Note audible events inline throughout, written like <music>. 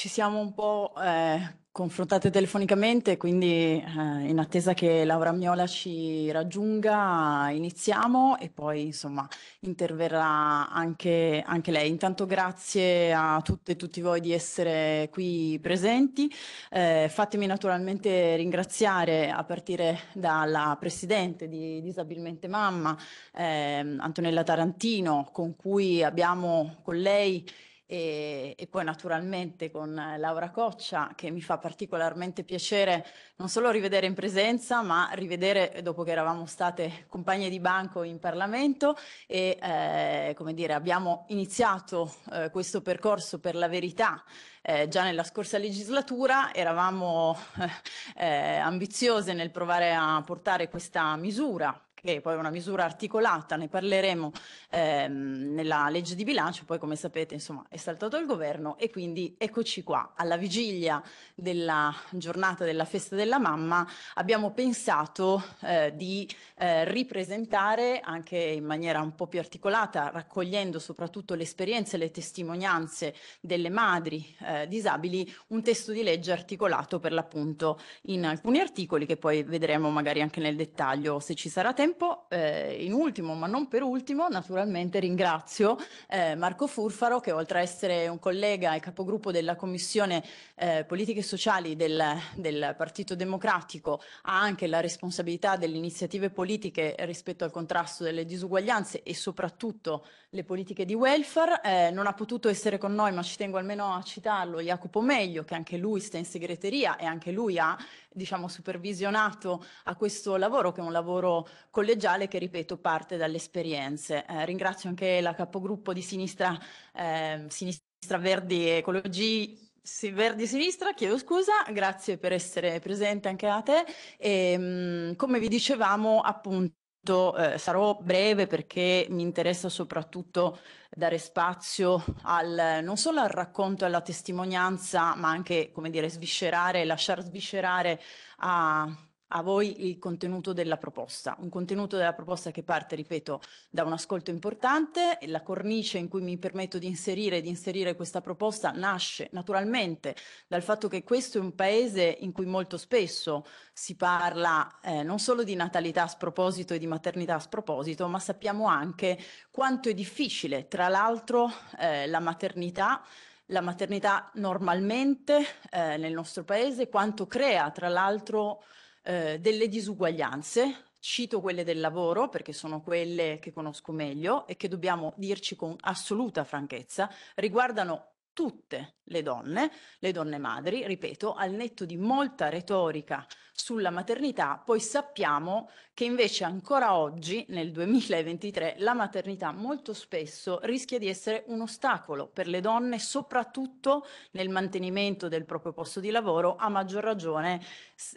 ci siamo un po' eh, confrontate telefonicamente, quindi eh, in attesa che Laura Miola ci raggiunga iniziamo e poi insomma interverrà anche, anche lei. Intanto grazie a tutte e tutti voi di essere qui presenti. Eh, fatemi naturalmente ringraziare a partire dalla Presidente di Disabilmente Mamma, eh, Antonella Tarantino, con cui abbiamo con lei e, e, poi naturalmente con Laura Coccia che mi fa particolarmente piacere non solo rivedere in presenza ma rivedere eh, dopo che eravamo state compagne di banco in Parlamento e eh, come dire abbiamo iniziato eh, questo percorso per la verità eh, già nella scorsa legislatura eravamo <laughs> eh, ambiziose nel provare a portare questa misura che poi è una misura articolata, ne parleremo ehm, nella legge di bilancio, poi come sapete insomma è saltato il governo e quindi eccoci qua, alla vigilia della giornata della festa della mamma abbiamo pensato eh, di eh, ripresentare anche in maniera un po' più articolata, raccogliendo soprattutto le esperienze e le testimonianze delle madri eh, disabili, un testo di legge articolato per l'appunto in alcuni articoli che poi vedremo magari anche nel dettaglio se ci sarà tempo tempo. Eh, in ultimo, ma non per ultimo, naturalmente ringrazio eh, Marco Furfaro che oltre a essere un collega e capogruppo della Commissione eh, Politiche Sociali del, del, Partito Democratico ha anche la responsabilità delle iniziative politiche rispetto al contrasto delle disuguaglianze e soprattutto le politiche di welfare. Eh, non ha potuto essere con noi, ma ci tengo almeno a citarlo, Jacopo Meglio, che anche lui sta in segreteria e anche lui ha diciamo, supervisionato a questo lavoro che è un lavoro collegiale che, ripeto, parte dalle esperienze. Eh, ringrazio anche la capogruppo di Sinistra, eh, sinistra Verdi Ecologia sì, Verdi Sinistra, chiedo scusa, grazie per essere presente anche a te. E, ehm, come vi dicevamo, appunto, eh, sarò breve perché mi interessa soprattutto dare spazio al, non solo al racconto e alla testimonianza, ma anche, come dire, sviscerare, lasciar sviscerare a a voi il contenuto della proposta. Un contenuto della proposta che parte, ripeto, da un ascolto importante e la cornice in cui mi permetto di inserire di inserire questa proposta nasce naturalmente dal fatto che questo è un paese in cui molto spesso si parla eh, non solo di natalità a sproposito e di maternità a sproposito, ma sappiamo anche quanto è difficile, tra l'altro, eh, la maternità la maternità normalmente eh, nel nostro paese, quanto crea tra l'altro eh, delle disuguaglianze, cito quelle del lavoro perché sono quelle che conosco meglio e che dobbiamo dirci con assoluta franchezza, riguardano tutte le donne, le donne madri, ripeto, al netto di molta retorica sulla maternità, poi sappiamo che invece ancora oggi, nel 2023, la maternità molto spesso rischia di essere un ostacolo per le donne, soprattutto nel mantenimento del proprio posto di lavoro, a maggior ragione,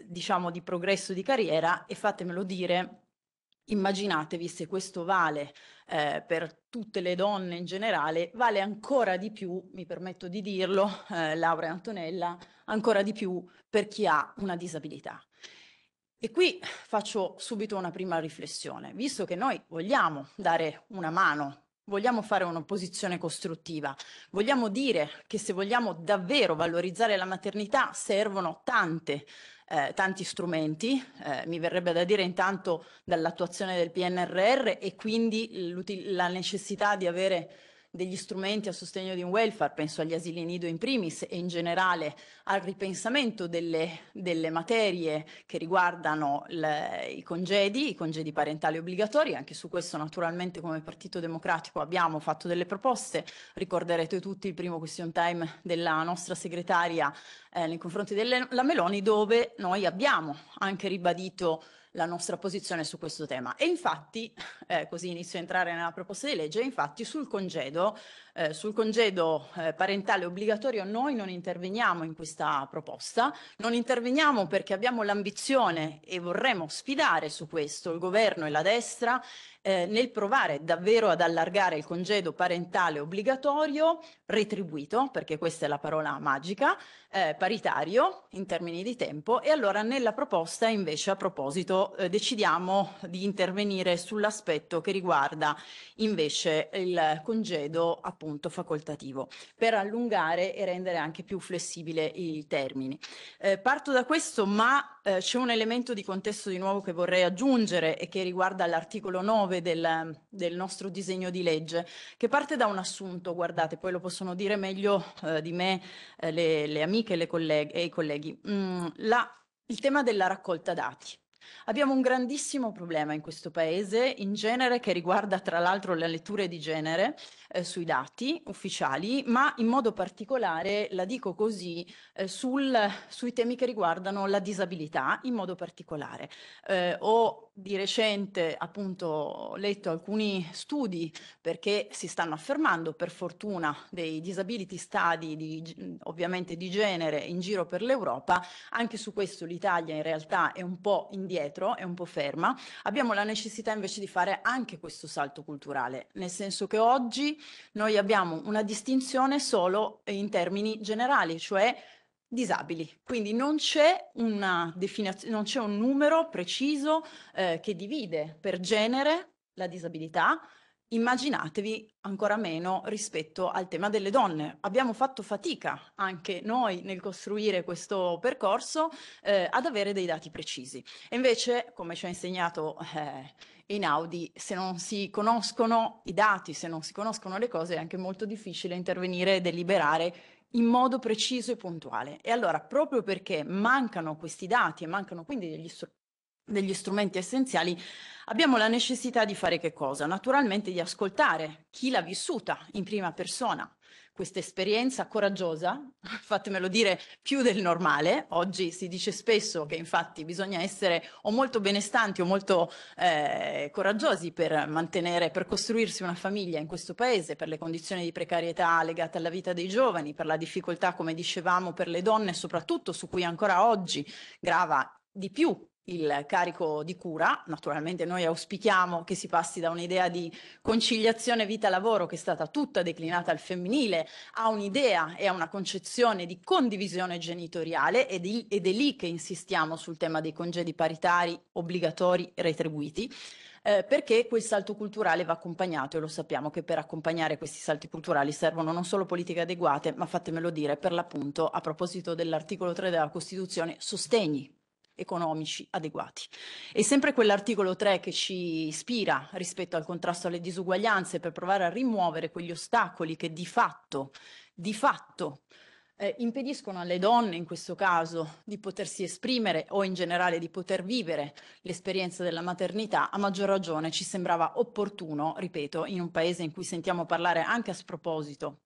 diciamo, di progresso di carriera e fatemelo dire, Immaginatevi se questo vale eh, per tutte le donne in generale, vale ancora di più, mi permetto di dirlo, <laughs> eh, Laura e Antonella, ancora di più per chi ha una disabilità. E qui faccio subito una prima riflessione, visto che noi vogliamo dare una mano vogliamo fare un'opposizione costruttiva, vogliamo dire che se vogliamo davvero valorizzare la maternità servono tante, eh, tanti strumenti, eh, mi verrebbe da dire intanto dall'attuazione del PNRR e quindi la necessità di avere degli strumenti a sostegno di un welfare, penso agli asili nido in primis e in generale al ripensamento delle, delle materie che riguardano le, i congedi, i congedi parentali obbligatori, anche su questo naturalmente come Partito Democratico abbiamo fatto delle proposte, ricorderete tutti il primo question time della nostra segretaria eh, nei confronti della Meloni dove noi abbiamo anche ribadito la nostra posizione su questo tema. E infatti, eh, così inizio a entrare nella proposta di legge, infatti sul congedo, eh, sul congedo eh, parentale obbligatorio noi non interveniamo in questa proposta, non interveniamo perché abbiamo l'ambizione e vorremmo sfidare su questo il governo e la destra eh, nel provare davvero ad allargare il congedo parentale obbligatorio, retribuito, perché questa è la parola magica, eh, paritario in termini di tempo, e allora nella proposta invece a proposito eh, decidiamo di intervenire sull'aspetto che riguarda invece il congedo appunto facoltativo, per allungare e rendere anche più flessibile i termini. Eh, parto da questo, ma eh, c'è un elemento di contesto di nuovo che vorrei aggiungere e che riguarda l'articolo 9 9 del, del, nostro disegno di legge, che parte da un assunto, guardate, poi lo possono dire meglio eh, di me eh, le, le, amiche le colleghe, e i colleghi, mm, la, il tema della raccolta dati. Abbiamo un grandissimo problema in questo paese in genere che riguarda tra l'altro le letture di genere eh, sui dati ufficiali, ma in modo particolare, la dico così, eh, sul, sui temi che riguardano la disabilità in modo particolare. Eh, ho di recente appunto letto alcuni studi perché si stanno affermando per fortuna dei disability study di, ovviamente di genere in giro per l'Europa, anche su questo l'Italia in realtà è un po' indietro, è un po' ferma, abbiamo la necessità invece di fare anche questo salto culturale, nel senso che oggi noi abbiamo una distinzione solo in termini generali, cioè disabili. Quindi non c'è, una definizione, non c'è un numero preciso eh, che divide per genere la disabilità. Immaginatevi ancora meno rispetto al tema delle donne. Abbiamo fatto fatica anche noi nel costruire questo percorso eh, ad avere dei dati precisi. E invece, come ci ha insegnato eh, in se non si conoscono i dati, se non si conoscono le cose è anche molto difficile intervenire e deliberare in modo preciso e puntuale. E allora, proprio perché mancano questi dati e mancano quindi degli, str- degli strumenti essenziali, abbiamo la necessità di fare che cosa? Naturalmente di ascoltare chi l'ha vissuta in prima persona, questa esperienza coraggiosa, <laughs> fatemelo dire più del normale, oggi si dice spesso che infatti bisogna essere o molto benestanti o molto eh, coraggiosi per mantenere, per costruirsi una famiglia in questo paese, per le condizioni di precarietà legate alla vita dei giovani, per la difficoltà come dicevamo per le donne soprattutto su cui ancora oggi grava di più il carico di cura. Naturalmente noi auspichiamo che si passi da un'idea di conciliazione vita-lavoro che è stata tutta declinata al femminile a un'idea e a una concezione di condivisione genitoriale ed, ed è lì che insistiamo sul tema dei congedi paritari obbligatori retribuiti. Eh, perché quel salto culturale va accompagnato e lo sappiamo che per accompagnare questi salti culturali servono non solo politiche adeguate, ma fatemelo dire, per l'appunto, a proposito dell'articolo 3 della Costituzione, sostegni economici adeguati. E sempre quell'articolo 3 che ci ispira rispetto al contrasto alle disuguaglianze per provare a rimuovere quegli ostacoli che di fatto, di fatto eh, impediscono alle donne in questo caso di potersi esprimere o in generale di poter vivere l'esperienza della maternità, a maggior ragione ci sembrava opportuno, ripeto, in un paese in cui sentiamo parlare anche a sproposito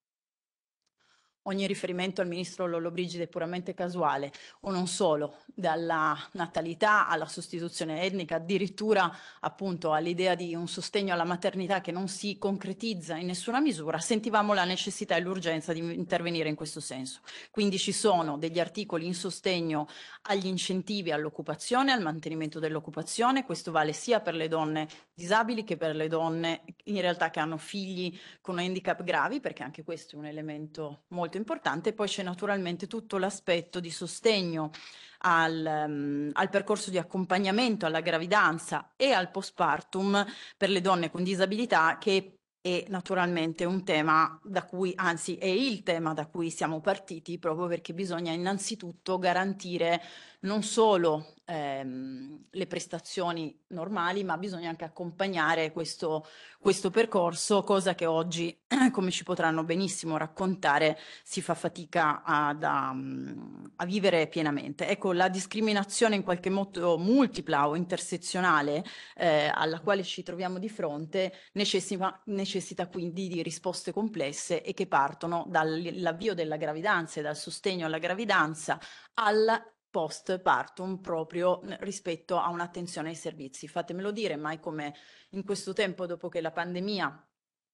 ogni riferimento al ministro Lollobrigida è puramente casuale o non solo, dalla natalità alla sostituzione etnica, addirittura appunto all'idea di un sostegno alla maternità che non si concretizza in nessuna misura, sentivamo la necessità e l'urgenza di intervenire in questo senso. Quindi ci sono degli articoli in sostegno agli incentivi all'occupazione, al mantenimento dell'occupazione, questo vale sia per le donne disabili che per le donne in realtà che hanno figli con handicap gravi, perché anche questo è un elemento molto aspetto importante, poi c'è naturalmente tutto l'aspetto di sostegno al, um, al, percorso di accompagnamento alla gravidanza e al postpartum per le donne con disabilità che è naturalmente un tema da cui, anzi è il tema da cui siamo partiti proprio perché bisogna innanzitutto garantire non solo ehm, le prestazioni normali, ma bisogna anche accompagnare questo, questo percorso, cosa che oggi, <clears throat> come ci potranno benissimo raccontare, si fa fatica ad, a, ehm, a vivere pienamente. Ecco, la discriminazione in qualche modo multipla o intersezionale eh, alla quale ci troviamo di fronte necessita, necessita quindi di risposte complesse e che partono dall'avvio della gravidanza e dal sostegno alla gravidanza al post partum proprio rispetto a un'attenzione ai servizi. Fatemelo dire, mai come in questo tempo dopo che la pandemia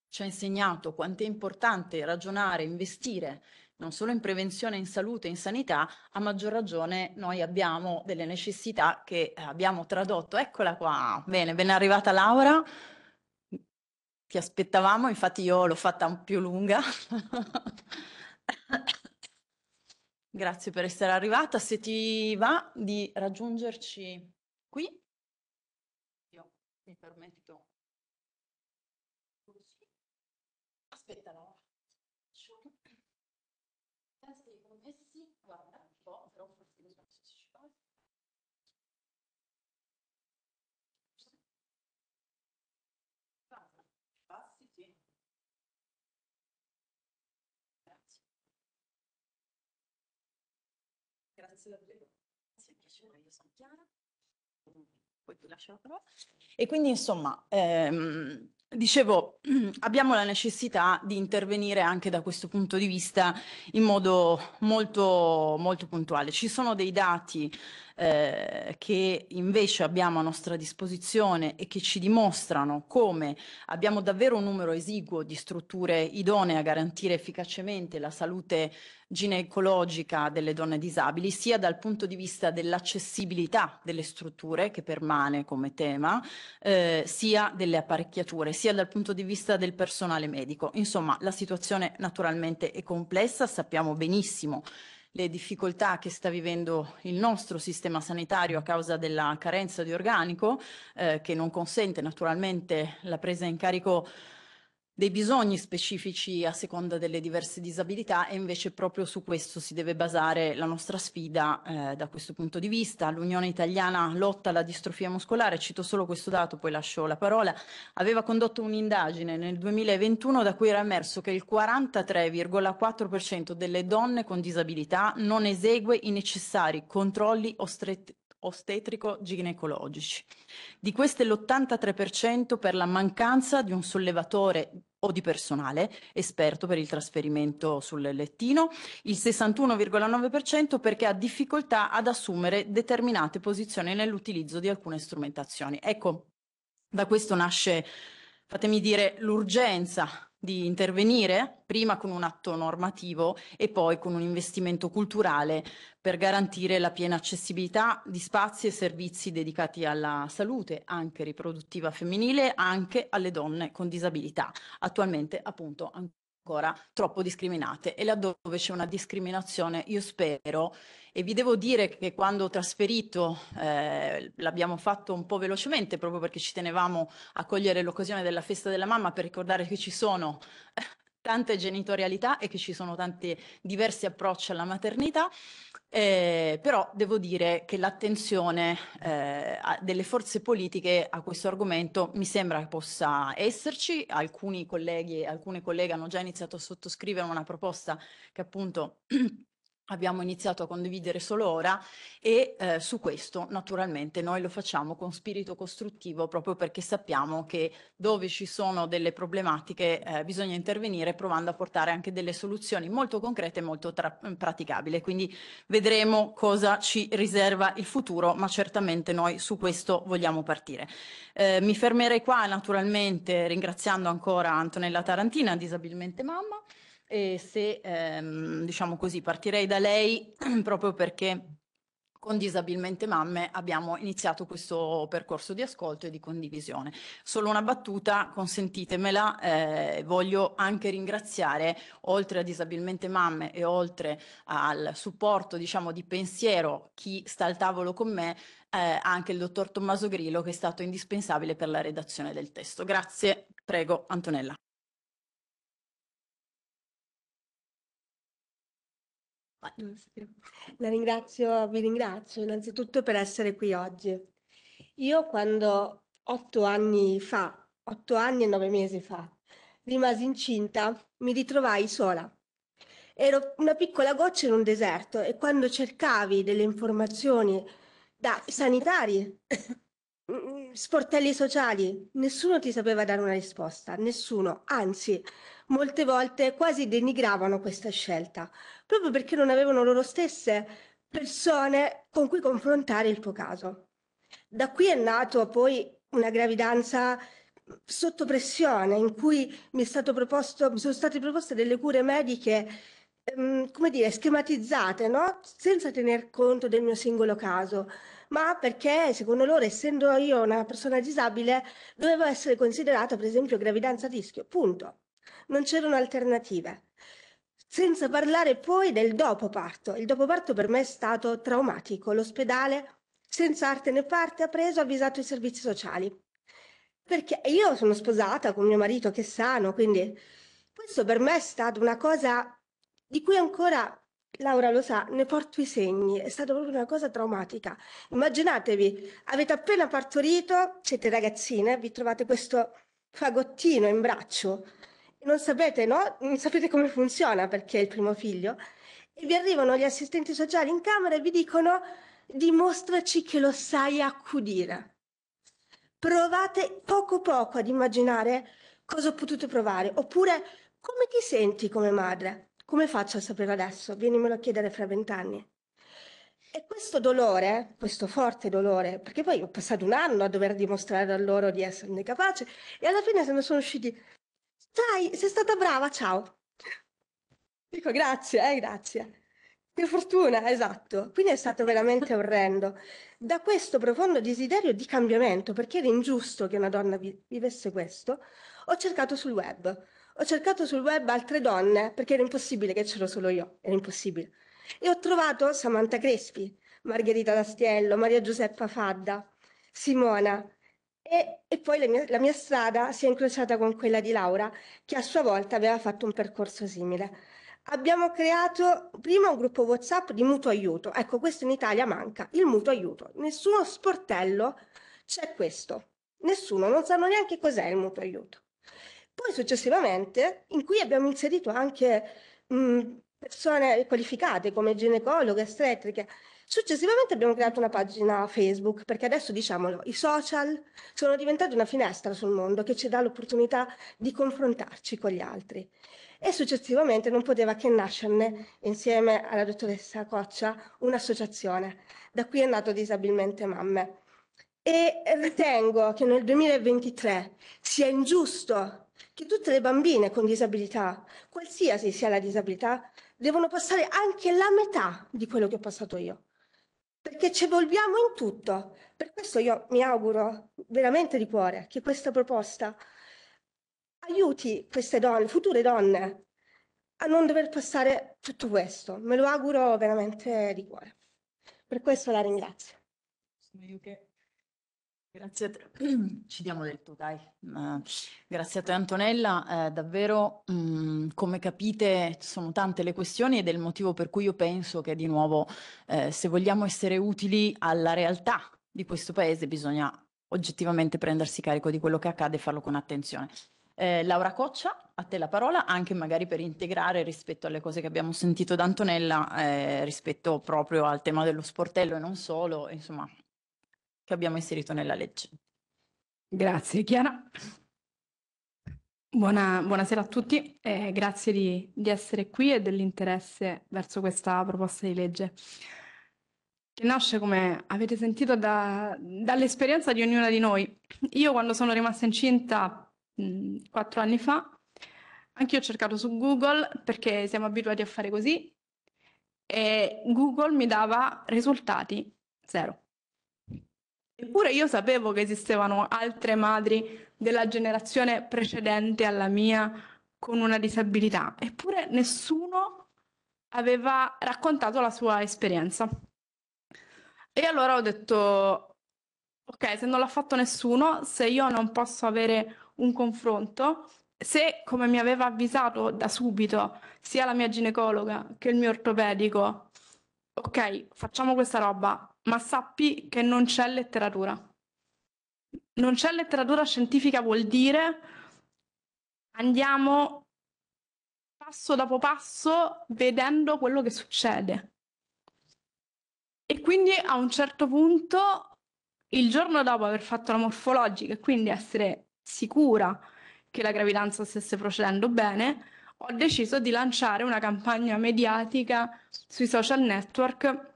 ci ha insegnato quanto è importante ragionare, investire non solo in prevenzione, in salute, in sanità, a maggior ragione noi abbiamo delle necessità che eh, abbiamo tradotto. Eccola qua, bene, ben arrivata Laura, ti aspettavamo, infatti io l'ho fatta più lunga. Grazie per essere arrivata. Se ti va di raggiungerci qui, io mi permetto E quindi insomma, ehm, dicevo, <clears throat> abbiamo la necessità di intervenire anche da questo punto di vista in modo molto, molto puntuale. Ci sono dei dati eh, che invece abbiamo a nostra disposizione e che ci dimostrano come abbiamo davvero un numero esiguo di strutture idonee a garantire efficacemente la salute ginecologica delle donne disabili, sia dal punto di vista dell'accessibilità delle strutture, che permane come tema, eh, sia delle apparecchiature, sia dal punto di vista del personale medico. Insomma, la situazione naturalmente è complessa, sappiamo benissimo le difficoltà che sta vivendo il nostro sistema sanitario a causa della carenza di organico, eh, che non consente naturalmente la presa in carico dei bisogni specifici a seconda delle diverse disabilità e invece proprio su questo si deve basare la nostra sfida eh, da questo punto di vista. L'Unione Italiana lotta alla distrofia muscolare, cito solo questo dato, poi lascio la parola, aveva condotto un'indagine nel 2021 da cui era emerso che il 43,4% delle donne con disabilità non esegue i necessari controlli o, stret- ostetrico-ginecologici. Di queste l'83% per la mancanza di un sollevatore o di personale esperto per il trasferimento sul lettino, il 61,9% perché ha difficoltà ad assumere determinate posizioni nell'utilizzo di alcune strumentazioni. Ecco, da questo nasce, fatemi dire, l'urgenza di intervenire prima con un atto normativo e poi con un investimento culturale per garantire la piena accessibilità di spazi e servizi dedicati alla salute, anche riproduttiva femminile, anche alle donne con disabilità, attualmente appunto ancora troppo discriminate e laddove c'è una discriminazione io spero e vi devo dire che quando ho trasferito eh, l'abbiamo fatto un po' velocemente proprio perché ci tenevamo a cogliere l'occasione della festa della mamma per ricordare che ci sono tante genitorialità e che ci sono tanti diversi approcci alla maternità, eh, però devo dire che l'attenzione eh, delle forze politiche a questo argomento mi sembra che possa esserci, alcuni colleghi e alcune colleghe hanno già iniziato a sottoscrivere una proposta che appunto <clears throat> abbiamo iniziato a condividere solo ora e eh, su questo naturalmente noi lo facciamo con spirito costruttivo proprio perché sappiamo che dove ci sono delle problematiche eh, bisogna intervenire provando a portare anche delle soluzioni molto concrete e molto mm, praticabili. Quindi vedremo cosa ci riserva il futuro, ma certamente noi su questo vogliamo partire. Eh, mi fermerei qua naturalmente ringraziando ancora Antonella Tarantina, disabilmente mamma e se, ehm, diciamo così, partirei da lei <clears throat> proprio perché con Disabilmente Mamme abbiamo iniziato questo percorso di ascolto e di condivisione. Solo una battuta, consentitemela, eh, voglio anche ringraziare, oltre a Disabilmente Mamme e oltre al supporto diciamo, di pensiero, chi sta al tavolo con me, eh, anche il dottor Tommaso Grillo che è stato indispensabile per la redazione del testo. Grazie, prego Antonella. La ringrazio, vi ringrazio innanzitutto per essere qui oggi. Io quando otto anni fa, otto anni e nove mesi fa, rimasi incinta, mi ritrovai sola. Ero una piccola goccia in un deserto e quando cercavi delle informazioni da sanitari sportelli sociali, nessuno ti sapeva dare una risposta, nessuno, anzi, molte volte quasi denigravano questa scelta, proprio perché non avevano loro stesse persone con cui confrontare il tuo caso. Da qui è nato poi una gravidanza sotto pressione in cui mi, proposto, mi sono state proposte delle cure mediche ehm, come dire, schematizzate, no? senza tener conto del mio singolo caso ma perché secondo loro, essendo io una persona disabile, dovevo essere considerata per esempio gravidanza a rischio, punto. Non c'erano alternative. Senza parlare poi del dopo parto. Il dopo parto per me è stato traumatico. L'ospedale, senza arte né parte, ha preso e avvisato i servizi sociali. Perché io sono sposata con mio marito che è sano, quindi questo per me è stata una cosa di cui ancora Laura lo sa, ne porto i segni, è stata proprio una cosa traumatica. Immaginatevi, avete appena partorito, siete ragazzine, vi trovate questo fagottino in braccio, non sapete, no? Non sapete come funziona perché è il primo figlio, e vi arrivano gli assistenti sociali in camera e vi dicono dimostraci che lo sai accudire. Provate poco poco ad immaginare cosa ho potuto provare, oppure come ti senti come madre come faccio a sapere adesso? Vienimelo a chiedere fra vent'anni. E questo dolore, questo forte dolore, perché poi ho passato un anno a dover dimostrare a loro di esserne capace e alla fine se ne sono usciti. Sai, sei stata brava, ciao. Dico grazie, eh, grazie. Che fortuna, esatto. Quindi è stato veramente orrendo. Da questo profondo desiderio di cambiamento, perché era ingiusto che una donna vivesse questo, ho cercato sul web ho cercato sul web altre donne perché era impossibile che c'ero solo io, era impossibile. E ho trovato Samantha Crespi, Margherita D'Astiello, Maria Giuseppa Fadda, Simona. E, e poi mia, la mia strada si è incrociata con quella di Laura, che a sua volta aveva fatto un percorso simile abbiamo creato prima un gruppo WhatsApp di mutuo aiuto. Ecco, questo in Italia manca, il mutuo aiuto. Nessuno sportello c'è questo. Nessuno, non sanno neanche cos'è il mutuo aiuto. Poi successivamente, in cui abbiamo inserito anche mh, mhmm, persone qualificate come ginecologhe, estetriche, Successivamente abbiamo creato una pagina Facebook, perché adesso diciamolo, i social sono diventati una finestra sul mondo che ci dà l'opportunità di confrontarci con gli altri. E successivamente non poteva che nascerne, insieme alla dottoressa Coccia, un'associazione. Da qui è nato Disabilmente Mamme. E ritengo che nel 2023 sia ingiusto che tutte le bambine con disabilità, qualsiasi sia la disabilità, devono passare anche la metà di quello che ho passato io. Perché ci evolviamo in tutto. Per questo io mi auguro veramente di cuore che questa proposta aiuti queste donne, future donne, a non dover passare tutto questo. Me lo auguro veramente di cuore. Per questo la ringrazio. Grazie a te, <clears throat> ci diamo del tu, dai. grazie a te Antonella, uh, davvero um, come capite sono tante le questioni ed è il motivo per cui io penso che di nuovo uh, se vogliamo essere utili alla realtà di questo paese bisogna oggettivamente prendersi carico di quello che accade e farlo con attenzione. Eh, Laura Coccia, a te la parola, anche magari per integrare rispetto alle cose che abbiamo sentito da Antonella, eh, rispetto proprio al tema dello sportello e non solo, insomma, che abbiamo inserito nella legge. Grazie Chiara. Buona, buonasera a tutti e grazie di, di essere qui e dell'interesse verso questa proposta di legge che nasce come avete sentito da, dall'esperienza di ognuna di noi. Io quando sono rimasta incinta quattro anni fa, anche io ho cercato su Google perché siamo abituati a fare così e Google mi dava risultati zero. Eppure io sapevo che esistevano altre madri della generazione precedente alla mia con una disabilità, eppure nessuno aveva raccontato la sua esperienza. E allora ho detto, ok, se non l'ha fatto nessuno, se io non posso avere un confronto, se come mi aveva avvisato da subito sia la mia ginecologa che il mio ortopedico, ok, facciamo questa roba, ma sappi che non c'è letteratura. Non c'è letteratura scientifica vuol dire andiamo passo dopo passo vedendo quello che succede. E quindi a un certo punto, il giorno dopo aver fatto la morfologica e quindi essere sicura che la gravidanza stesse procedendo bene, ho deciso di lanciare una campagna mediatica sui social network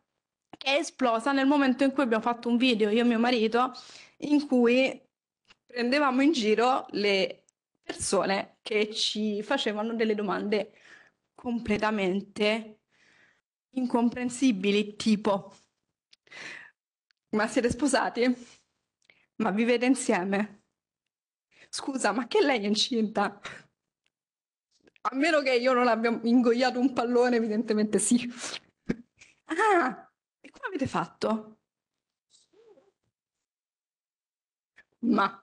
è esplosa nel momento in cui abbiamo fatto un video, io e mio marito, in cui prendevamo in giro le persone che ci facevano delle domande completamente incomprensibili, tipo ma siete sposati? Ma vivete insieme? Scusa, ma che lei è incinta? A meno che io non abbia ingoiato un pallone, evidentemente sì. <laughs> ah, e come avete fatto? Ma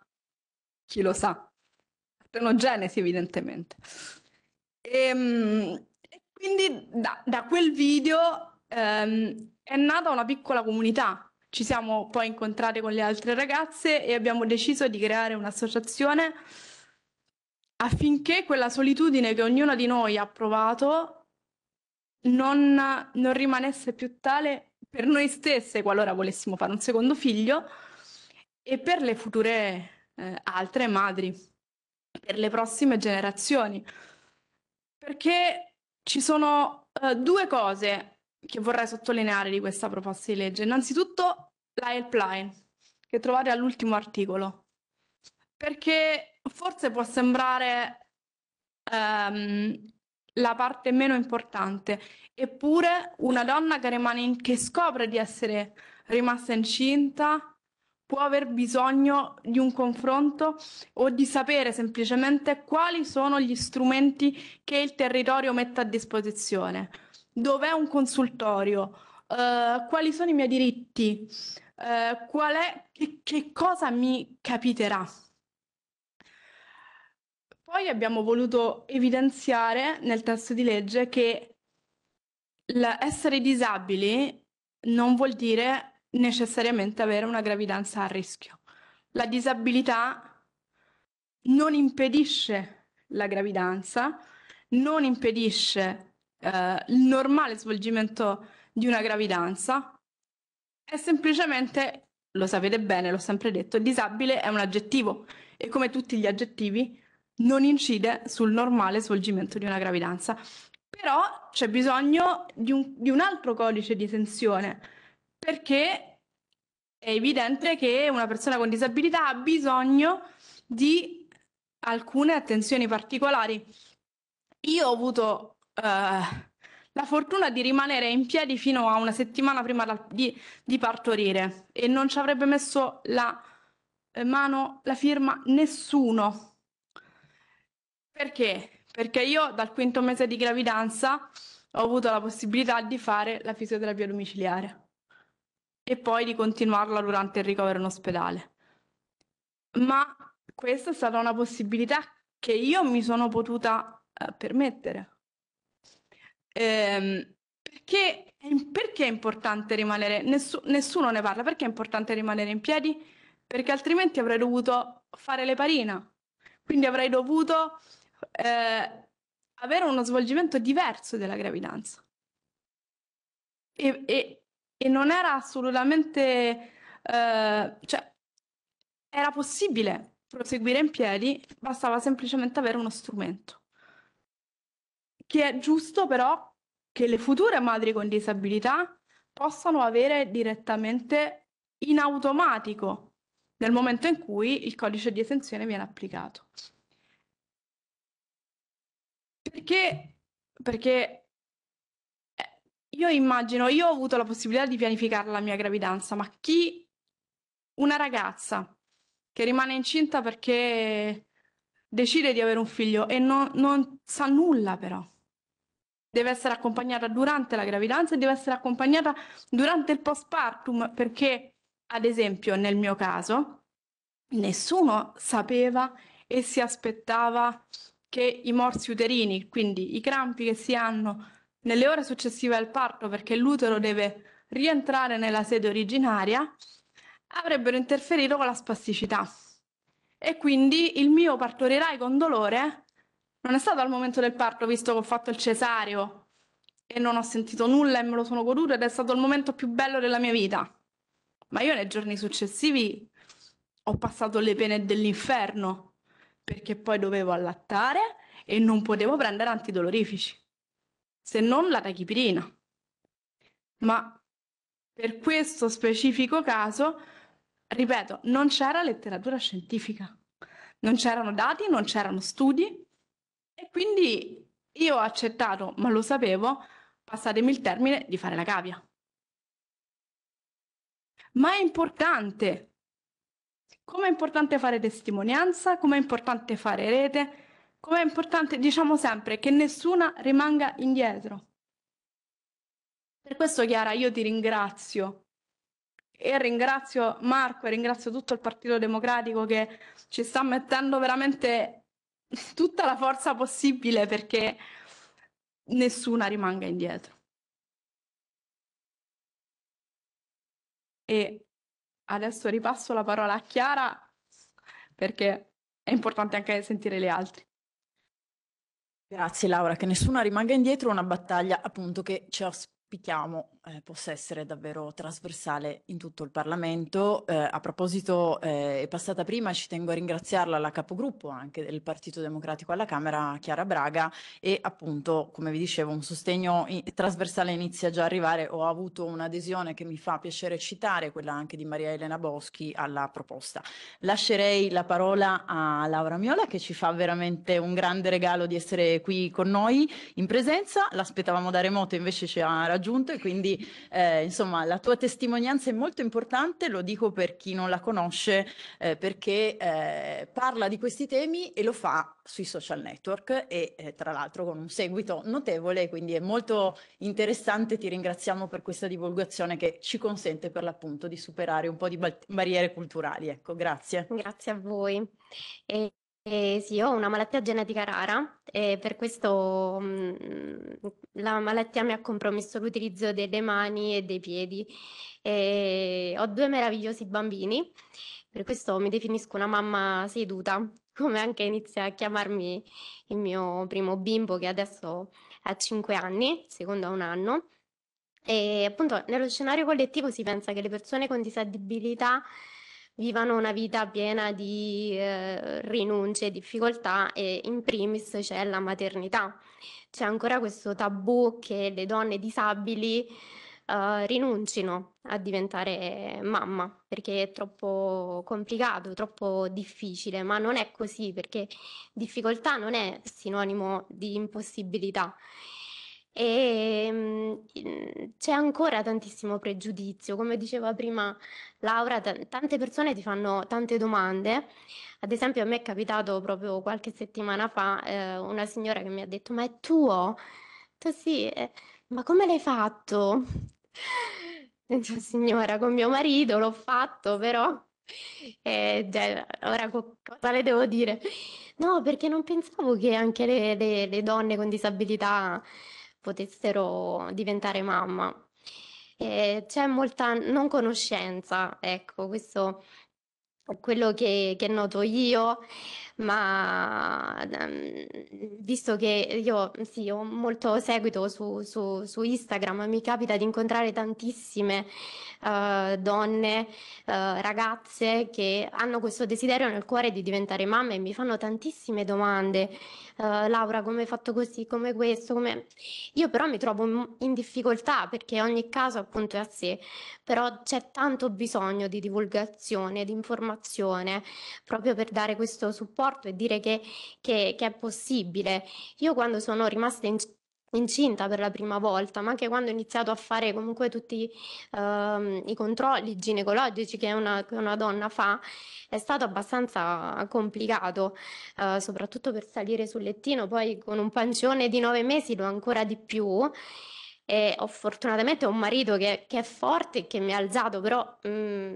chi lo sa? Genesi, evidentemente. Ehm, e, quindi da, da, quel video ehm, è nata una piccola comunità. Ci siamo poi incontrate con le altre ragazze e abbiamo deciso di creare un'associazione affinché quella solitudine che ognuno di noi ha provato non, non rimanesse più tale per noi stesse qualora volessimo fare un secondo figlio e per le future eh, altre madri, per le prossime generazioni. Perché ci sono eh, due cose che vorrei sottolineare di questa proposta di legge. Innanzitutto la helpline che trovate all'ultimo articolo, perché forse può sembrare um, la parte meno importante. Eppure una donna che, rimane in, che scopre di essere rimasta incinta può aver bisogno di un confronto o di sapere semplicemente quali sono gli strumenti che il territorio mette a disposizione. Dov'è un consultorio? Uh, quali sono i miei diritti? Uh, qual è, che, che cosa mi capiterà? Poi abbiamo voluto evidenziare nel testo di legge che essere disabili non vuol dire necessariamente avere una gravidanza a rischio. La disabilità non impedisce la gravidanza, non impedisce eh, il normale svolgimento di una gravidanza, è semplicemente, lo sapete bene, l'ho sempre detto, disabile è un aggettivo e come tutti gli aggettivi non incide sul normale svolgimento di una gravidanza. Però c'è bisogno di un, di un altro codice di tensione, perché è evidente che una persona con disabilità ha bisogno di alcune attenzioni particolari. Io ho avuto eh, la fortuna di rimanere in piedi fino a una settimana prima di, di partorire e non ci avrebbe messo la eh, mano, la firma nessuno perché? Perché io dal quinto mese di gravidanza ho avuto la possibilità di fare la fisioterapia domiciliare e poi di continuarla durante il ricovero in ospedale. Ma questa è stata una possibilità che io mi sono potuta eh, permettere. Ehm, perché, perché, è importante rimanere? Nessu, nessuno ne parla, perché è importante rimanere in piedi? Perché altrimenti avrei dovuto fare l'eparina, quindi avrei dovuto eh, avere uno svolgimento diverso della gravidanza. E, e, e non era assolutamente, eh, cioè, era possibile proseguire in piedi, bastava semplicemente avere uno strumento. Che è giusto però che le future madri con disabilità possano avere direttamente in automatico nel momento in cui il codice di esenzione viene applicato. Perché, perché eh, io immagino, io ho avuto la possibilità di pianificare la mia gravidanza, ma chi, una ragazza che rimane incinta perché decide di avere un figlio e non, non sa nulla però, deve essere accompagnata durante la gravidanza e deve essere accompagnata durante il postpartum perché, ad esempio, nel mio caso, nessuno sapeva e si aspettava che i morsi uterini, quindi i crampi che si hanno nelle ore successive al parto perché l'utero deve rientrare nella sede originaria, avrebbero interferito con la spasticità. E quindi il mio partorirai con dolore non è stato al momento del parto, visto che ho fatto il cesareo e non ho sentito nulla e me lo sono goduto ed è stato il momento più bello della mia vita. Ma io nei giorni successivi ho passato le pene dell'inferno perché poi dovevo allattare e non potevo prendere antidolorifici, se non la tachipirina. Ma per questo specifico caso, ripeto, non c'era letteratura scientifica, non c'erano dati, non c'erano studi e quindi io ho accettato, ma lo sapevo, passatemi il termine, di fare la cavia. Ma è importante come è importante fare testimonianza, come è importante fare rete, come è importante, diciamo sempre, che nessuna rimanga indietro. Per questo, Chiara, io ti ringrazio e ringrazio Marco e ringrazio tutto il Partito Democratico che ci sta mettendo veramente tutta la forza possibile perché nessuna rimanga indietro. E Adesso ripasso la parola a Chiara perché è importante anche sentire le altre. Grazie Laura, che nessuno rimanga indietro, è una battaglia appunto che ci aspettiamo eh, possa essere davvero trasversale in tutto il Parlamento. Eh, a proposito, eh, è passata prima, ci tengo a ringraziarla la capogruppo anche del Partito Democratico alla Camera, Chiara Braga, e appunto, come vi dicevo, un sostegno in- trasversale inizia già a arrivare. Ho avuto un'adesione che mi fa piacere citare, quella anche di Maria Elena Boschi, alla proposta. Lascerei la parola a Laura Miola che ci fa veramente un grande regalo di essere qui con noi in presenza. L'aspettavamo da remoto, invece ci ha raggiunto e quindi eh, insomma la tua testimonianza è molto importante, lo dico per chi non la conosce, eh, perché eh, parla di questi temi e lo fa sui social network e eh, tra l'altro con un seguito notevole, quindi è molto interessante, ti ringraziamo per questa divulgazione che ci consente per l'appunto di superare un po' di barriere culturali. Ecco, grazie. Grazie a voi. E eh, sì, ho una malattia genetica rara e per questo mh, mm, la malattia mi ha compromesso l'utilizzo delle mani e dei piedi. Eh, ho due meravigliosi bambini, per questo mi definisco una mamma seduta, <laughs> come anche inizia a chiamarmi il mio primo bimbo che adesso ha 5 anni, secondo ha un anno. E appunto nello scenario collettivo si pensa che le persone con disabilità vivano una vita piena di eh, rinunce, difficoltà e in primis c'è la maternità. C'è ancora questo tabù che le donne disabili eh, rinuncino a diventare mamma perché è troppo complicato, troppo difficile, ma non è così perché difficoltà non è sinonimo di impossibilità e ehm, mh, c'è ancora tantissimo pregiudizio. Come diceva prima Laura, t- tante persone ti fanno tante domande. Ad esempio, a me è capitato proprio qualche settimana fa eh, una signora che mi ha detto: Ma è tuo? Detto, sì, eh, ma come l'hai fatto? <laughs> Dico, signora, con mio marito l'ho fatto, però. E eh, già, ora cosa le devo dire? No, perché non pensavo che anche le, le, le donne con disabilità potessero diventare mamma. E c'è molta non conoscenza, ecco, questo è quello che, che, noto io, ma ehm, visto che io sì, ho molto seguito su, su, su Instagram, mi capita di incontrare tantissime uh, donne, uh, ragazze che hanno questo desiderio nel cuore di diventare mamme e mi fanno tantissime domande. Uh, Laura, come hai fatto così, come questo, come... Io però mi trovo in difficoltà perché ogni caso appunto è a sé, però c'è tanto bisogno di divulgazione, di informazione, proprio per dare questo supporto rapporto e dire che, che, che è possibile. Io quando sono rimasta in incinta per la prima volta, ma anche quando ho iniziato a fare comunque tutti uh, i controlli ginecologici che una, che una, donna fa, è stato abbastanza complicato, uh, soprattutto per salire sul lettino, poi con un pancione di nove mesi lo ancora di più. E ho fortunatamente un marito che, che è forte e che mi ha alzato, però mh, mm,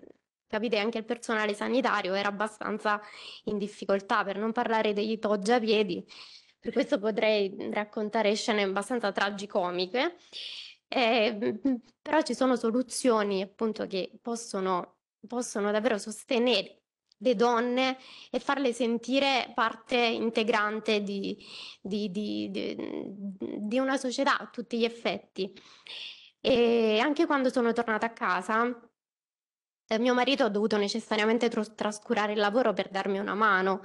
capite anche il personale sanitario era abbastanza in difficoltà, per non parlare degli toggiapiedi, per questo potrei raccontare scene abbastanza tragicomiche, eh, però ci sono soluzioni appunto che possono, possono davvero sostenere le donne e farle sentire parte integrante di, di, di, di una società a tutti gli effetti. E anche quando sono tornata a casa, eh, mio marito ha dovuto necessariamente tr- trascurare il lavoro per darmi una mano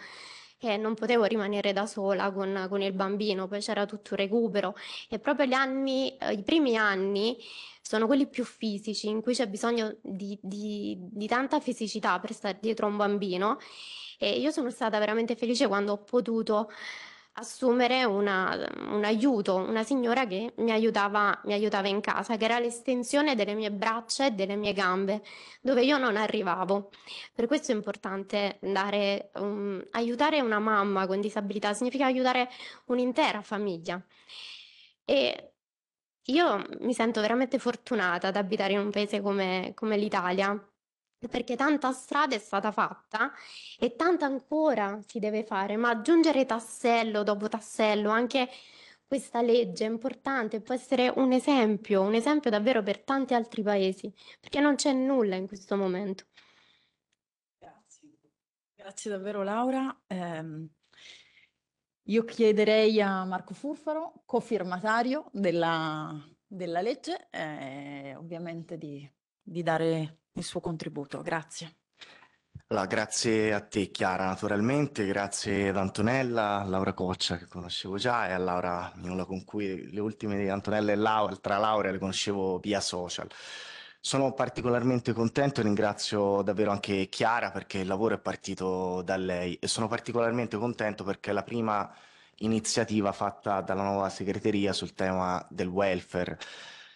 e non potevo rimanere da sola con, con il bambino, poi c'era tutto il recupero e proprio gli anni, eh, i primi anni sono quelli più fisici in cui c'è bisogno di, di, di tanta fisicità per stare dietro a un bambino e io sono stata veramente felice quando ho potuto assumere una, un aiuto, una signora che mi aiutava, mi aiutava in casa, che era l'estensione delle mie braccia e delle mie gambe, dove io non arrivavo. Per questo è importante dare, um, aiutare una mamma con disabilità, significa aiutare un'intera famiglia. E io mi sento veramente fortunata ad abitare in un paese come, come l'Italia, perché tanta strada è stata fatta e tanta ancora si deve fare, ma aggiungere tassello dopo tassello, anche questa legge è importante, può essere un esempio, un esempio davvero per tanti altri paesi, perché non c'è nulla in questo momento. Grazie, grazie davvero Laura. Eh, io chiederei a Marco Furfaro, cofirmatario della, della legge, eh, ovviamente di, di dare il suo contributo. Grazie. Allora, grazie a te Chiara naturalmente, grazie ad Antonella, a Laura Coccia che conoscevo già e a Laura Minola con cui le ultime di Antonella e Laura, tra Laura le conoscevo via social. Sono particolarmente contento e ringrazio davvero anche Chiara perché il lavoro è partito da lei e sono particolarmente contento perché è la prima iniziativa fatta dalla nuova segreteria sul tema del welfare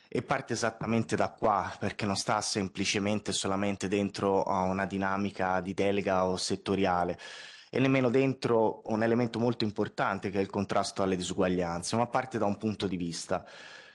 e parte esattamente da qua, perché non sta semplicemente solamente dentro a una dinamica di delega o settoriale, e nemmeno dentro un elemento molto importante che è il contrasto alle disuguaglianze, ma parte da un punto di vista.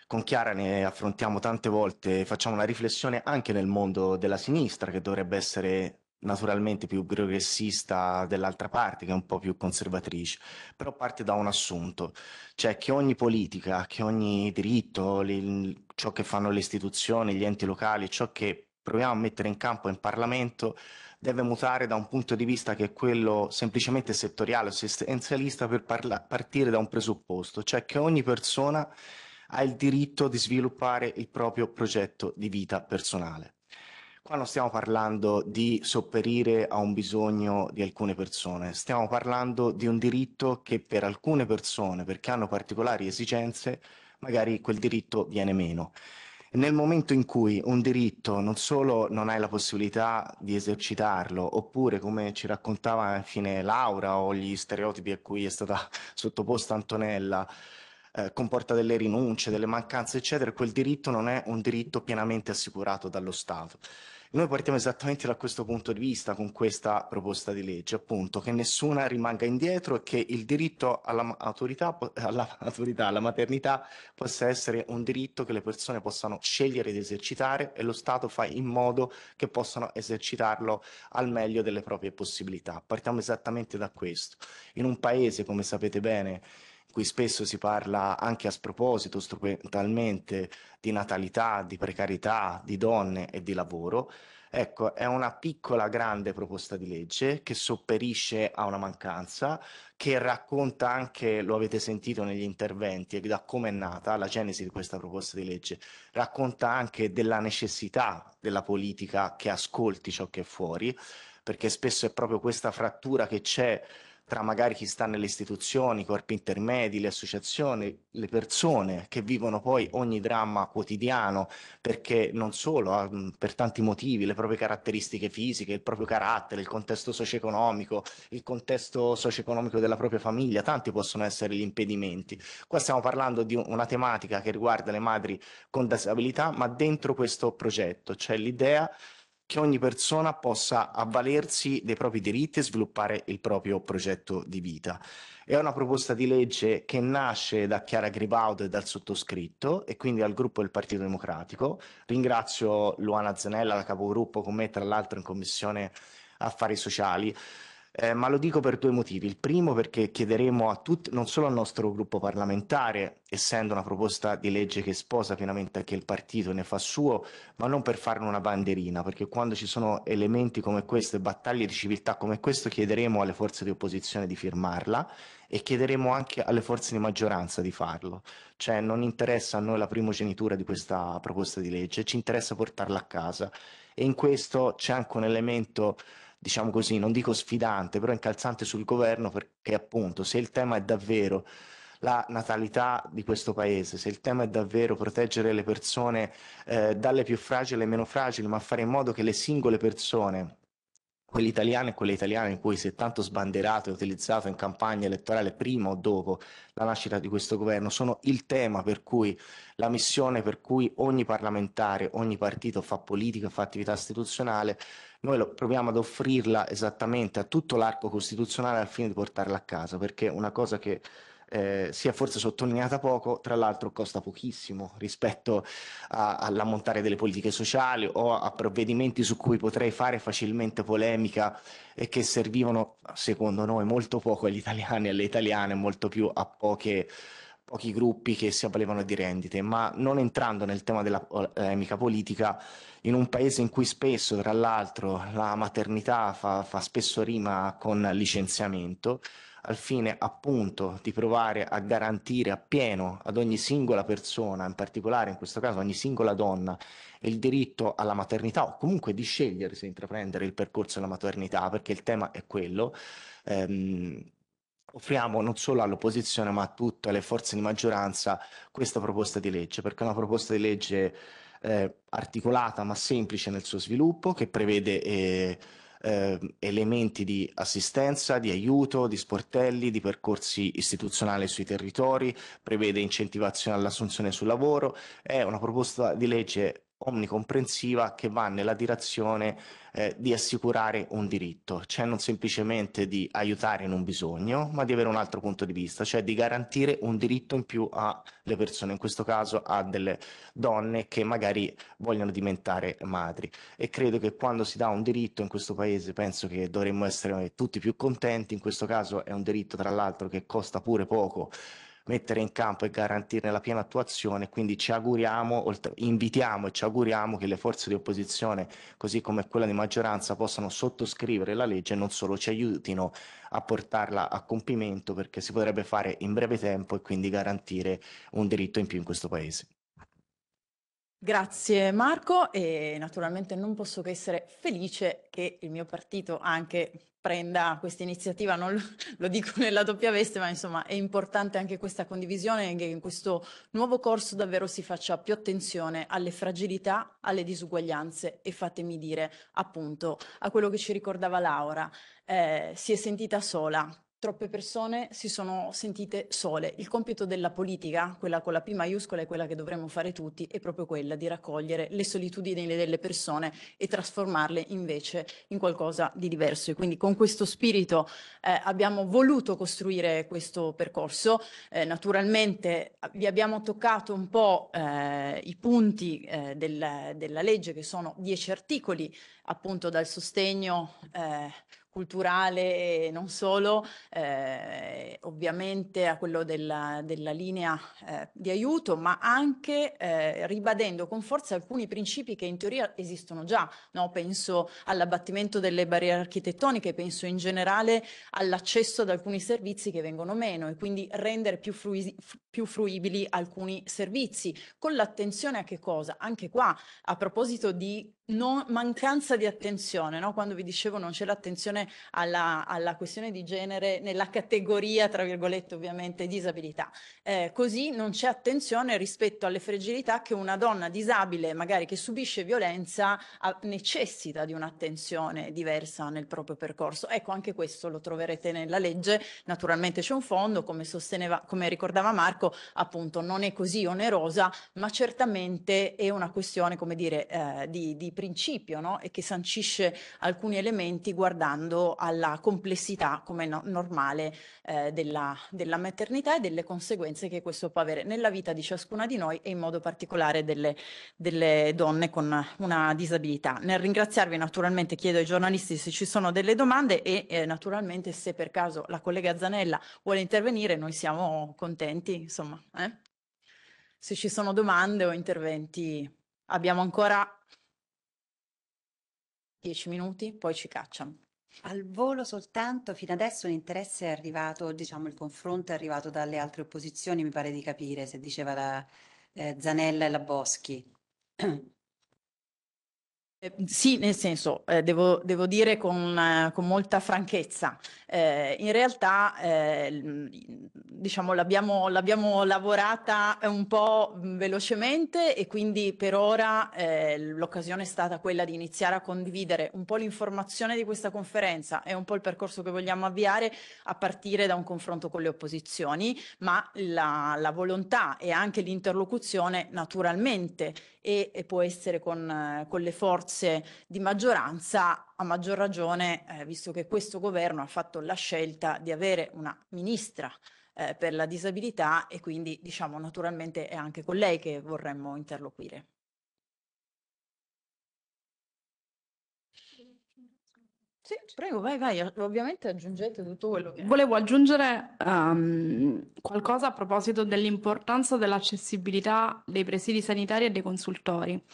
Con Chiara ne affrontiamo tante volte, facciamo una riflessione anche nel mondo della sinistra, che dovrebbe essere naturalmente più progressista dell'altra parte, che è un po' più conservatrice, però parte da un assunto, cioè che ogni politica, che ogni diritto, le, ciò che fanno le istituzioni, gli enti locali, ciò che proviamo a mettere in campo in Parlamento deve mutare da un punto di vista che è quello semplicemente settoriale o assistenzialista per parla- partire da un presupposto, cioè che ogni persona ha il diritto di sviluppare il proprio progetto di vita personale. Qua non stiamo parlando di sopperire a un bisogno di alcune persone, stiamo parlando di un diritto che per alcune persone, perché hanno particolari esigenze, magari quel diritto viene meno. Nel momento in cui un diritto non solo non hai la possibilità di esercitarlo, oppure come ci raccontava infine Laura o gli stereotipi a cui è stata <laughs> sottoposta Antonella, eh, comporta delle rinunce, delle mancanze, eccetera, quel diritto non è un diritto pienamente assicurato dallo Stato. Noi partiamo esattamente da questo punto di vista con questa proposta di legge, appunto, che nessuna rimanga indietro e che il diritto alla maturità, alla, autorità, alla maternità possa essere un diritto che le persone possano scegliere di esercitare e lo Stato fa in modo che possano esercitarlo al meglio delle proprie possibilità. Partiamo esattamente da questo. In un paese, come sapete bene, cui spesso si parla anche a sproposito, strumentalmente, di natalità, di precarietà, di donne e di lavoro. Ecco, è una piccola grande proposta di legge che sopperisce a una mancanza, che racconta anche, lo avete sentito negli interventi, da come è nata la genesi di questa proposta di legge, racconta anche della necessità della politica che ascolti ciò che è fuori, perché spesso è proprio questa frattura che c'è tra magari chi sta nelle istituzioni, i corpi intermedi, le associazioni, le persone che vivono poi ogni dramma quotidiano, perché non solo, ah, per tanti motivi, le proprie caratteristiche fisiche, il proprio carattere, il contesto socio-economico, il contesto socio-economico della propria famiglia, tanti possono essere gli impedimenti. Qua stiamo parlando di una tematica che riguarda le madri con disabilità, ma dentro questo progetto c'è cioè l'idea che ogni persona possa avvalersi dei propri diritti e sviluppare il proprio progetto di vita. È una proposta di legge che nasce da Chiara Gribaudo e dal sottoscritto e quindi dal gruppo del Partito Democratico. Ringrazio Luana Zanella, la capogruppo con me, tra l'altro in Commissione Affari Sociali eh, ma lo dico per due motivi. Il primo perché chiederemo a tutti, non solo al nostro gruppo parlamentare, essendo una proposta di legge che sposa pienamente anche il partito, e ne fa suo, ma non per farne una banderina, perché quando ci sono elementi come questo e battaglie di civiltà come questo, chiederemo alle forze di opposizione di firmarla e chiederemo anche alle forze di maggioranza di farlo. Cioè non interessa a noi la primogenitura di questa proposta di legge, ci interessa portarla a casa. E in questo c'è anche un elemento diciamo così, non dico sfidante, però incalzante sul governo perché appunto se il tema è davvero la natalità di questo paese, se il tema è davvero proteggere le persone eh, dalle più fragili e meno fragili, ma fare in modo che le singole persone quelle italiane e quelle italiane in cui si è tanto sbanderato e utilizzato in campagna elettorale prima o dopo la nascita di questo governo, sono il tema per cui la missione per cui ogni parlamentare, ogni partito fa politica, fa attività istituzionale, noi lo, proviamo ad offrirla esattamente a tutto l'arco costituzionale al fine di portarla a casa, perché una cosa che eh, sia forse sottolineata poco, tra l'altro costa pochissimo rispetto all'ammontare delle politiche sociali o a provvedimenti su cui potrei fare facilmente polemica e che servivano, secondo noi, molto poco agli italiani e alle italiane, molto più a poche pochi gruppi che si avvalevano di rendite, ma non entrando nel tema della polemica politica, in un paese in cui spesso, tra l'altro, la maternità fa, fa spesso rima con licenziamento, al fine appunto di provare a garantire appieno ad ogni singola persona, in particolare in questo caso ogni singola donna, il diritto alla maternità o comunque di scegliere se intraprendere il percorso della maternità, perché il tema è quello. Ehm, offriamo non solo all'opposizione ma a tutte le forze di maggioranza questa proposta di legge, perché è una proposta di legge eh, articolata ma semplice nel suo sviluppo, che prevede eh, eh, elementi di assistenza, di aiuto, di sportelli, di percorsi istituzionali sui territori, prevede incentivazione all'assunzione sul lavoro, è una proposta di legge omnicomprensiva che va nella direzione eh, di assicurare un diritto, cioè non semplicemente di aiutare in un bisogno, ma di avere un altro punto di vista, cioè di garantire un diritto in più alle persone, in questo caso a delle donne che magari vogliono diventare madri. E credo che quando si dà un diritto in questo paese, penso che dovremmo essere tutti più contenti, in questo caso è un diritto tra l'altro che costa pure poco mettere in campo e garantirne la piena attuazione, quindi ci auguriamo, oltre, invitiamo e ci auguriamo che le forze di opposizione, così come quella di maggioranza, possano sottoscrivere la legge e non solo ci aiutino a portarla a compimento perché si potrebbe fare in breve tempo e quindi garantire un diritto in più in questo Paese. Grazie Marco e naturalmente non posso che essere felice che il mio partito anche prenda questa iniziativa, non <laughs> lo dico nella doppia veste, ma insomma è importante anche questa condivisione che in questo nuovo corso davvero si faccia più attenzione alle fragilità, alle disuguaglianze e fatemi dire appunto a quello che ci ricordava Laura, eh, si è sentita sola, troppe persone si sono sentite sole. Il compito della politica, quella con la P maiuscola e quella che dovremmo fare tutti, è proprio quella di raccogliere le solitudini delle persone e trasformarle invece in qualcosa di diverso. E quindi con questo spirito eh, abbiamo voluto costruire questo percorso. Eh, naturalmente ah, vi abbiamo toccato un po' eh, i punti eh, del, della legge, che sono dieci articoli, appunto dal sostegno eh, culturale e non solo, eh, ovviamente a quello della, della linea eh, di aiuto, ma anche eh, ribadendo con forza alcuni principi che in teoria esistono già. No? Penso all'abbattimento delle barriere architettoniche, penso in generale all'accesso ad alcuni servizi che vengono meno e quindi rendere più, frui, più fruibili alcuni servizi, con l'attenzione a che cosa? Anche qua, a proposito di non, mancanza di attenzione, no? quando vi dicevo non c'è l'attenzione attenzione alla, alla questione di genere nella categoria, tra virgolette, ovviamente disabilità. Eh, così non c'è attenzione rispetto alle fragilità che una donna disabile, magari che subisce violenza, ha, necessita di un'attenzione diversa nel proprio percorso. Ecco, anche questo lo troverete nella legge. Naturalmente c'è un fondo, come, sosteneva, come ricordava Marco, appunto non è così onerosa, ma certamente è una questione, come dire, eh, di, di principio no? e che sancisce alcuni elementi guardando pensando alla complessità come no- normale eh, della, della, maternità e delle conseguenze che questo può avere nella vita di ciascuna di noi e in modo particolare delle, delle donne con una disabilità. Nel ringraziarvi naturalmente chiedo ai giornalisti se ci sono delle domande e eh, naturalmente se per caso la collega Zanella vuole intervenire noi siamo contenti, insomma. Eh? Se ci sono domande o interventi abbiamo ancora 10 minuti, poi ci cacciano. Al volo soltanto, fino adesso l'interesse è arrivato, diciamo il confronto è arrivato dalle altre opposizioni, mi pare di capire, se diceva la, eh, Zanella e la Boschi. <clears throat> Ehm, sì, nel senso, eh, devo, devo, dire con, eh, con molta franchezza, eh, in realtà eh, diciamo, l'abbiamo, l'abbiamo, lavorata un po' mm, velocemente e quindi per ora eh, l'occasione è stata quella di iniziare a condividere un po' l'informazione di questa conferenza e un po' il percorso che vogliamo avviare a partire da un confronto con le opposizioni, ma la, la volontà e anche l'interlocuzione naturalmente e, e può essere con, eh, con, le forze di maggioranza, a maggior ragione eh, visto che questo governo ha fatto la scelta di avere una ministra eh, per la disabilità e quindi diciamo naturalmente è anche con lei che vorremmo interloquire. Sì, prego, vai, vai, ovviamente aggiungete tutto quello che... Volevo aggiungere um, qualcosa a proposito dell'importanza dell'accessibilità dei presidi sanitari e dei consultori,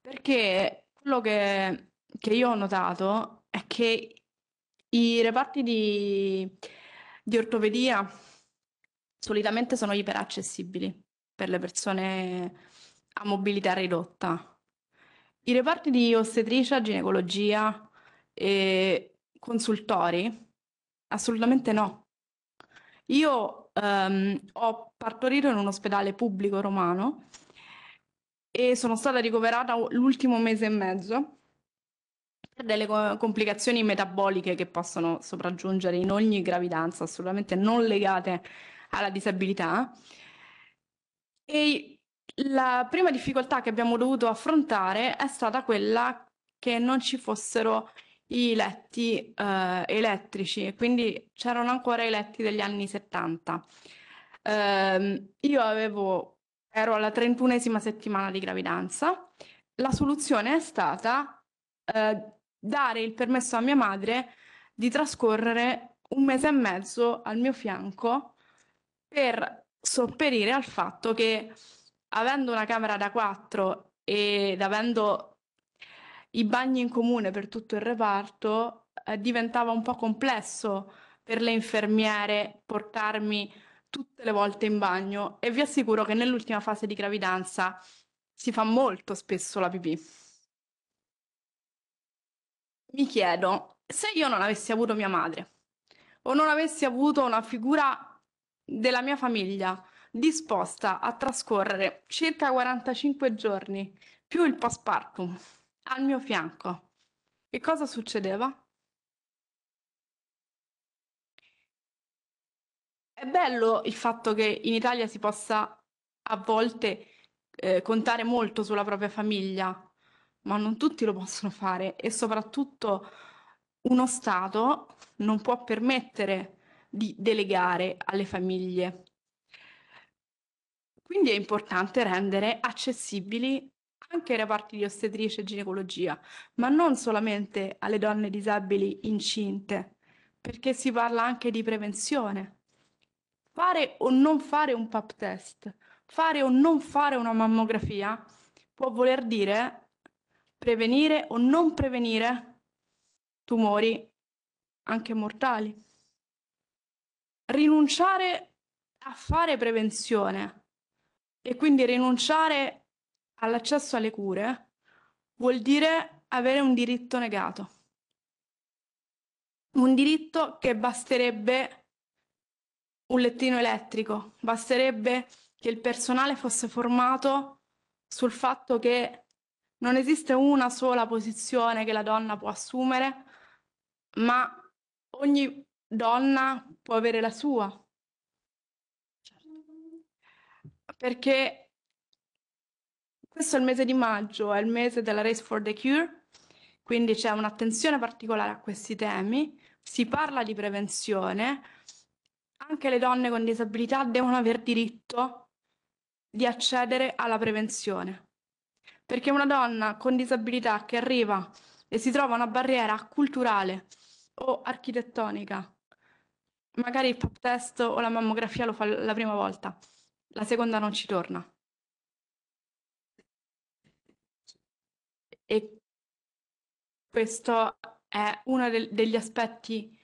perché quello che, che io ho notato è che i reparti di, di ortopedia solitamente sono iperaccessibili per le persone a mobilità ridotta. I reparti di ostetricia, ginecologia, e consultori? Assolutamente no. Io ehm, ho partorito in un ospedale pubblico romano e sono stata ricoverata l'ultimo mese e mezzo per delle co- complicazioni metaboliche che possono sopraggiungere in ogni gravidanza, assolutamente non legate alla disabilità. E la prima difficoltà che abbiamo dovuto affrontare è stata quella che non ci fossero i letti eh, elettrici, quindi c'erano ancora i letti degli anni 70. Eh, io avevo, ero alla trentunesima settimana di gravidanza, la soluzione è stata eh, dare il permesso a mia madre di trascorrere un mese e mezzo al mio fianco per sopperire al fatto che avendo una camera da 4 ed avendo i bagni in comune per tutto il reparto, eh, diventava un po' complesso per le infermiere portarmi tutte le volte in bagno e vi assicuro che nell'ultima fase di gravidanza si fa molto spesso la pipì. Mi chiedo, se io non avessi avuto mia madre o non avessi avuto una figura della mia famiglia disposta a trascorrere circa 45 giorni più il postpartum al mio fianco. Che cosa succedeva? È bello il fatto che in Italia si possa a volte eh, contare molto sulla propria famiglia, ma non tutti lo possono fare e soprattutto uno Stato non può permettere di delegare alle famiglie. Quindi è importante rendere accessibili anche ai reparti di ostetricia e ginecologia, ma non solamente alle donne disabili incinte, perché si parla anche di prevenzione. Fare o non fare un pap test, fare o non fare una mammografia può voler dire prevenire o non prevenire tumori anche mortali. Rinunciare a fare prevenzione e quindi rinunciare all'accesso alle cure vuol dire avere un diritto negato. Un diritto che basterebbe un lettino elettrico, basterebbe che il personale fosse formato sul fatto che non esiste una sola posizione che la donna può assumere, ma ogni donna può avere la sua. Certo. Perché Adesso il mese di maggio, è il mese della Race for the Cure, quindi c'è un'attenzione particolare a questi temi, si parla di prevenzione, anche le donne con disabilità devono aver diritto di accedere alla prevenzione, perché una donna con disabilità che arriva e si trova una barriera culturale o architettonica, magari il pap test o la mammografia lo fa la prima volta, la seconda non ci torna. e questo è uno de- degli aspetti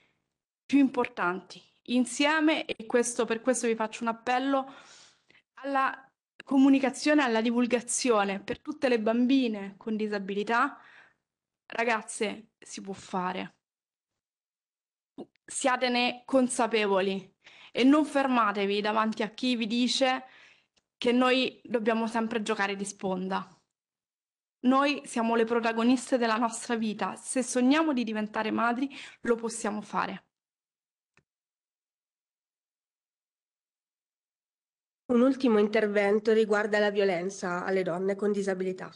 più importanti insieme e questo, per questo vi faccio un appello alla comunicazione, alla divulgazione per tutte le bambine con disabilità. Ragazze, si può fare. Siatene consapevoli e non fermatevi davanti a chi vi dice che noi dobbiamo sempre giocare di sponda. Noi siamo le protagoniste della nostra vita. Se sogniamo di diventare madri, lo possiamo fare. Un ultimo intervento riguarda la violenza alle donne con disabilità.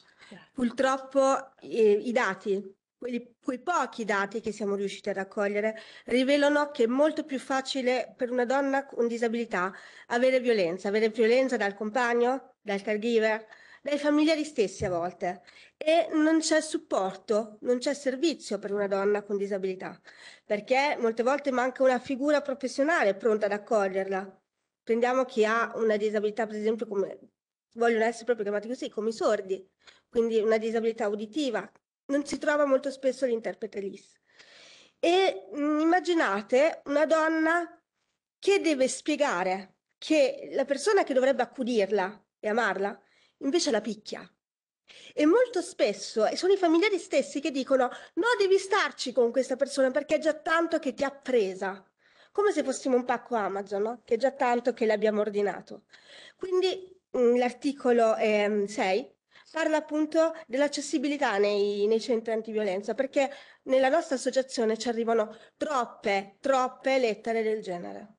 Purtroppo eh, i dati, quelli, quei pochi dati che siamo riusciti a raccogliere, rivelano che è molto più facile per una donna con disabilità avere violenza, avere violenza dal compagno, dal caregiver, dai familiari stessi a volte e non c'è supporto, non c'è servizio per una donna con disabilità, perché molte volte manca una figura professionale pronta ad accoglierla. Prendiamo chi ha una disabilità, per esempio, come vogliono essere proprio chiamati così, come i sordi, quindi una disabilità uditiva. Non si trova molto spesso l'interprete LIS. E mh, mm, immaginate una donna che deve spiegare che la persona che dovrebbe accudirla e amarla invece la picchia. E molto spesso sono i familiari stessi che dicono no, devi starci con questa persona perché è già tanto che ti ha presa. Come se fossimo un pacco Amazon, no? che è già tanto che l'abbiamo ordinato. Quindi mhmm, l'articolo 6 ehm, parla appunto dell'accessibilità nei, nei, centri antiviolenza, perché nella nostra associazione ci arrivano troppe, troppe lettere del genere.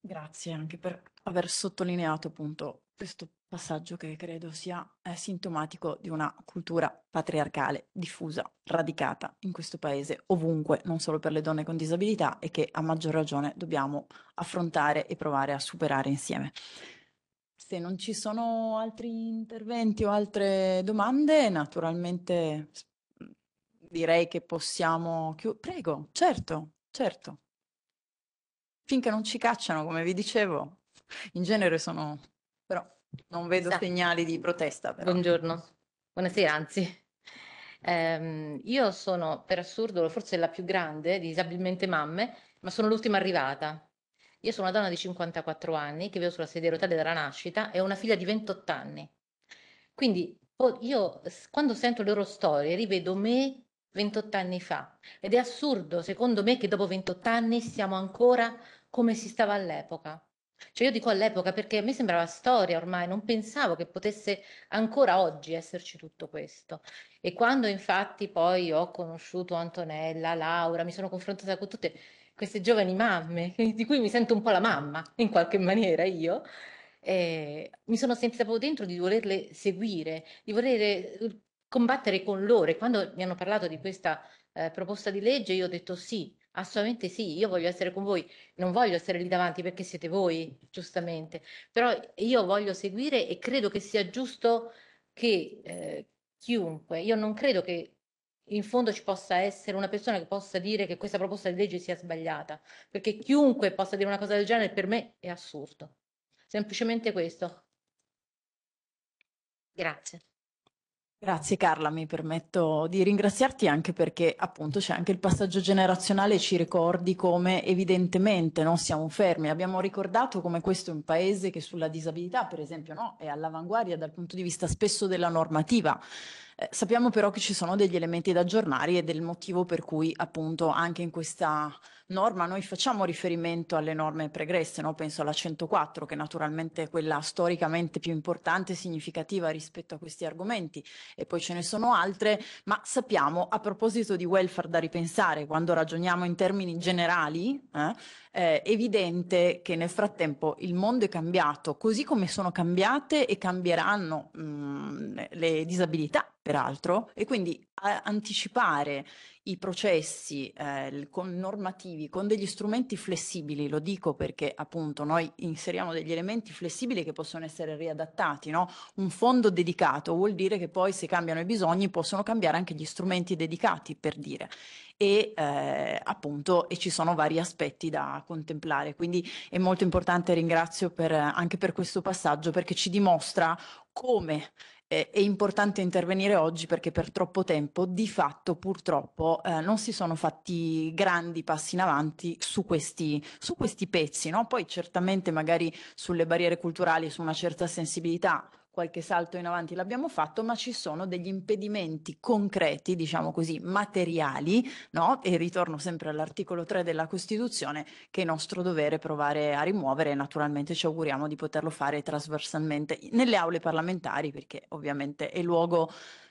Grazie anche per aver sottolineato appunto questo passaggio che credo sia eh, sintomatico di una cultura patriarcale diffusa, radicata in questo paese ovunque, non solo per le donne con disabilità e che a maggior ragione dobbiamo affrontare e provare a superare insieme. Se non ci sono altri interventi o altre domande, naturalmente mm, direi che possiamo chiudere. Prego, certo, certo. Finché non ci cacciano, come vi dicevo, in genere sono, però non vedo sì. segnali di protesta. Però. Buongiorno, buonasera anzi. Um, io sono per assurdo forse la più grande disabilmente mamme, ma sono l'ultima arrivata. Io sono una donna di 54 anni che vivo sulla sedia a rotelle dalla nascita e ho una figlia di 28 anni. Quindi io quando sento le loro storie rivedo me 28 anni fa ed è assurdo secondo me che dopo 28 anni siamo ancora come si stava all'epoca. Cioè io dico all'epoca perché a me sembrava storia ormai, non pensavo che potesse ancora oggi esserci tutto questo. E quando infatti poi ho conosciuto Antonella, Laura, mi sono confrontata con tutte queste giovani mamme, <laughs> di cui mi sento un po' la mamma in qualche maniera io, eh, mi sono sentita proprio dentro di volerle seguire, di voler uh, combattere con loro. E quando mi hanno parlato di questa eh, proposta di legge, io ho detto sì, Assolutamente sì, io voglio essere con voi, non voglio essere lì davanti perché siete voi, giustamente, però io voglio seguire e credo che sia giusto che eh, chiunque, io non credo che in fondo ci possa essere una persona che possa dire che questa proposta di legge sia sbagliata, perché chiunque possa dire una cosa del genere per me è assurdo. Semplicemente questo. Grazie. Grazie Carla, mi permetto di ringraziarti anche perché appunto c'è anche il passaggio generazionale ci ricordi come evidentemente non siamo fermi. Abbiamo ricordato come questo è un paese che sulla disabilità, per esempio, no, è all'avanguardia dal punto di vista spesso della normativa. Eh, sappiamo però che ci sono degli elementi da aggiornare e del motivo per cui appunto anche in questa norma noi facciamo riferimento alle norme pregresse, no? penso alla 104 che naturalmente è quella storicamente più importante e significativa rispetto a questi argomenti e poi ce ne sono altre, ma sappiamo a proposito di welfare da ripensare quando ragioniamo in termini generali, eh, è evidente che nel frattempo il mondo è cambiato, così come sono cambiate e cambieranno mh, mm, le disabilità peraltro, e quindi anticipare i processi eh, con normativi, con degli strumenti flessibili, lo dico perché appunto noi inseriamo degli elementi flessibili che possono essere riadattati, no? un fondo dedicato vuol dire che poi se cambiano i bisogni possono cambiare anche gli strumenti dedicati, per dire, e eh, appunto e ci sono vari aspetti da contemplare, quindi è molto importante, ringrazio per, anche per questo passaggio perché ci dimostra come è importante intervenire oggi perché per troppo tempo di fatto purtroppo eh, non si sono fatti grandi passi in avanti su questi, su questi pezzi, no? poi certamente magari sulle barriere culturali, su una certa sensibilità qualche salto in avanti l'abbiamo fatto, ma ci sono degli impedimenti concreti, diciamo così, materiali, no? e ritorno sempre all'articolo 3 della Costituzione, che è nostro dovere provare a rimuovere e naturalmente ci auguriamo di poterlo fare trasversalmente nelle aule parlamentari, perché ovviamente è luogo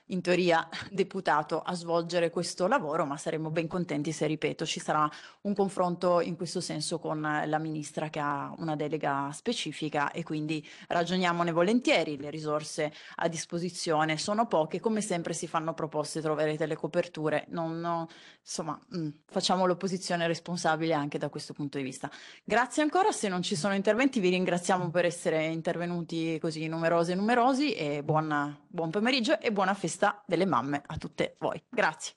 in teoria <laughs> deputato a svolgere questo lavoro, ma saremo ben contenti se, ripeto, ci sarà un confronto in questo senso con la ministra che ha una delega specifica e quindi ragioniamone volentieri, le risorse a disposizione sono poche, come sempre si fanno proposte, troverete le coperture, non, no, insomma mh, mm, facciamo l'opposizione responsabile anche da questo punto di vista. Grazie ancora, se non ci sono interventi vi ringraziamo per essere intervenuti così numerosi e numerosi e buona, buon pomeriggio e buona festa vista delle mamme a tutte voi. Grazie.